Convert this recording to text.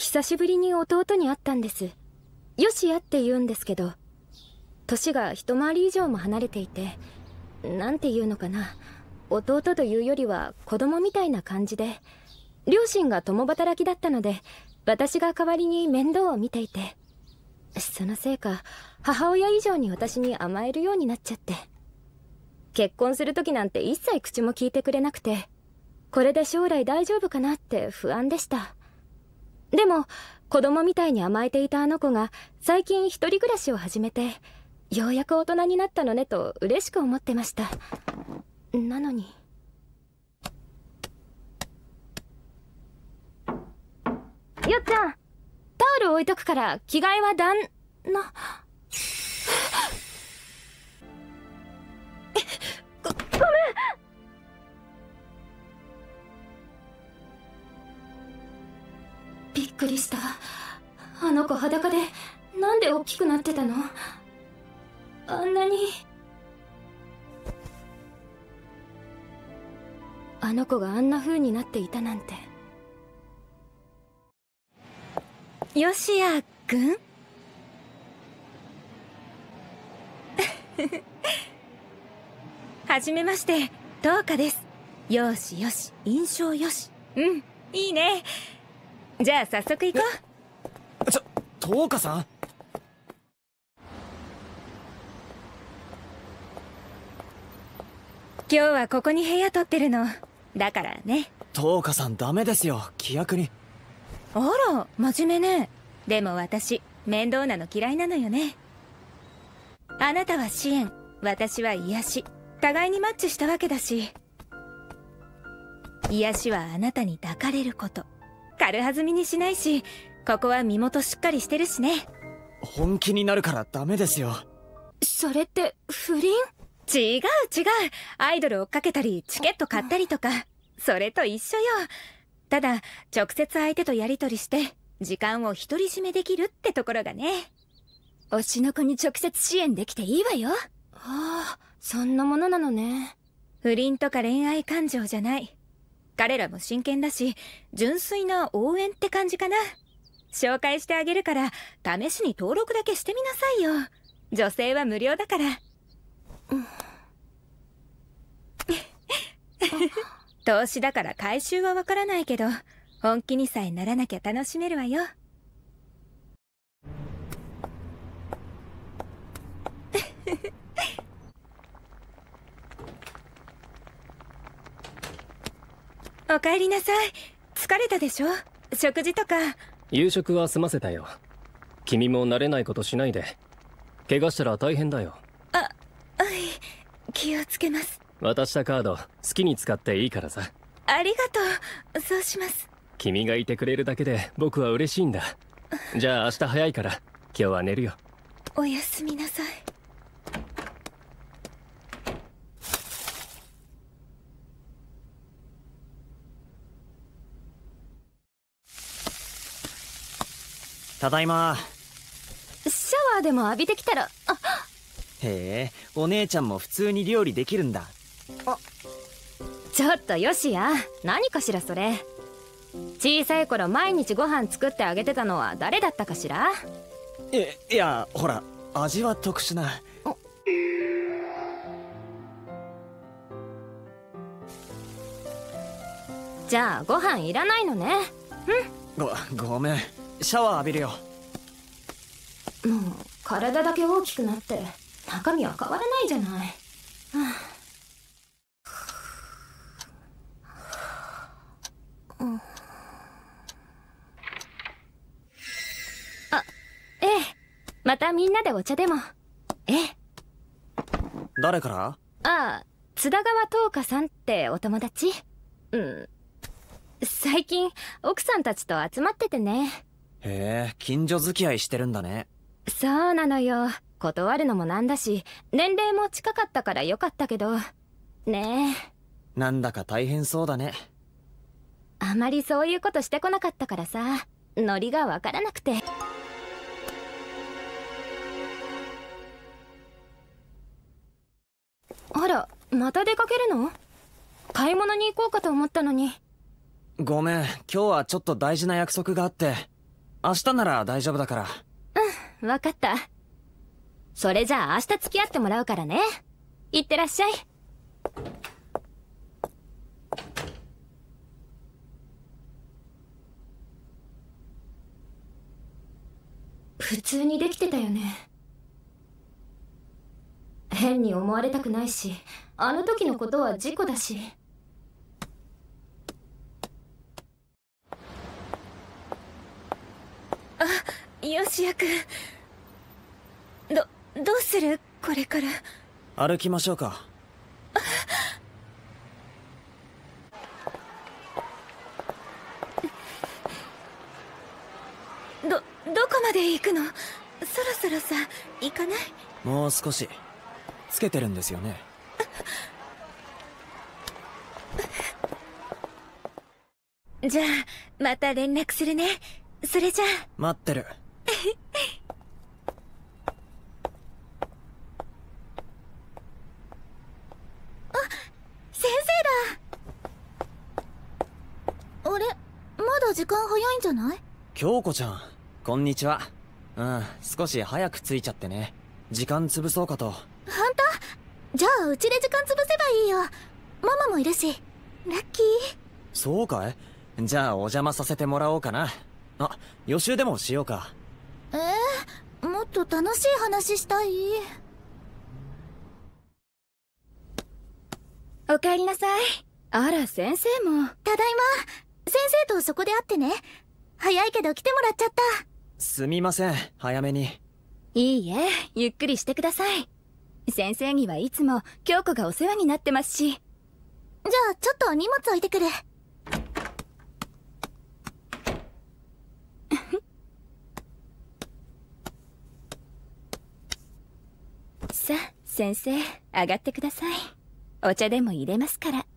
久しぶりに弟に会ったんですよしやって言うんですけど年が一回り以上も離れていて何て言うのかな弟というよりは子供みたいな感じで両親が共働きだったので私が代わりに面倒を見ていてそのせいか母親以上に私に甘えるようになっちゃって結婚する時なんて一切口も聞いてくれなくてこれで将来大丈夫かなって不安でしたでも子供みたいに甘えていたあの子が最近一人暮らしを始めてようやく大人になったのねと嬉しく思ってましたなのによっちゃんタオル置いとくから着替えはだんなくりしたあの子裸でなんで大きくなってたのあんなにあの子があんな風になっていたなんてよしやくんはじめまして十日ですよしよし印象よしうんいいねじゃあ早速行こうちょ十日さん今日はここに部屋取ってるのだからね十日さんダメですよ規約にあら真面目ねでも私面倒なの嫌いなのよねあなたは支援私は癒し互いにマッチしたわけだし癒しはあなたに抱かれること軽はずみにしないしここは身元しっかりしてるしね本気になるからダメですよそれって不倫違う違うアイドル追っかけたりチケット買ったりとかそれと一緒よただ直接相手とやり取りして時間を独り占めできるってところがね推しの子に直接支援できていいわよああそんなものなのね不倫とか恋愛感情じゃない彼らも真剣だし純粋な応援って感じかな紹介してあげるから試しに登録だけしてみなさいよ女性は無料だから、うん、投資だから回収はわからないけど本気にさえならなきゃ楽しめるわよお帰りなさい疲れたでしょ食事とか夕食は済ませたよ君も慣れないことしないで怪我したら大変だよあはい気をつけます渡したカード好きに使っていいからさありがとうそうします君がいてくれるだけで僕は嬉しいんだじゃあ明日早いから今日は寝るよおやすみなさいただいまシャワーでも浴びてきたらあへえお姉ちゃんも普通に料理できるんだあちょっとよしや何かしらそれ小さい頃毎日ご飯作ってあげてたのは誰だったかしらえいやほら味は特殊なじゃあご飯いらないのねうんごごめんシャワー浴びるよもう体だけ大きくなって中身は変わらないじゃない、はあまたみんなでお茶でもええ誰からああ津田川東花さんってお友達うん最近奥さんたちと集まっててねへえ近所付き合いしてるんだねそうなのよ断るのもなんだし年齢も近かったからよかったけどねえなんだか大変そうだねあまりそういうことしてこなかったからさノリがわからなくてあらまた出かけるの買い物に行こうかと思ったのにごめん今日はちょっと大事な約束があって明日なら大丈夫だからうん分かったそれじゃあ明日付き合ってもらうからねいってらっしゃい普通にできてたよね変に思われたくないしあの時のことは事故だしよしやくんどどうするこれから歩きましょうかどどこまで行くのそろそろさ行かないもう少しつけてるんですよねじゃあまた連絡するねそれじゃあ。待ってる。あ、先生だ。あれ、まだ時間早いんじゃない京子ちゃん、こんにちは。うん、少し早く着いちゃってね。時間潰そうかと。本当じゃあ、うちで時間潰せばいいよ。ママもいるし。ラッキー。そうかいじゃあ、お邪魔させてもらおうかな。あ、予習でもしようか。ええー、もっと楽しい話したい。おかえりなさい。あら、先生も。ただいま。先生とそこで会ってね。早いけど来てもらっちゃった。すみません、早めに。いいえ、ゆっくりしてください。先生にはいつも京子がお世話になってますし。じゃあ、ちょっと荷物置いてくる。先生上がってくださいお茶でも入れますから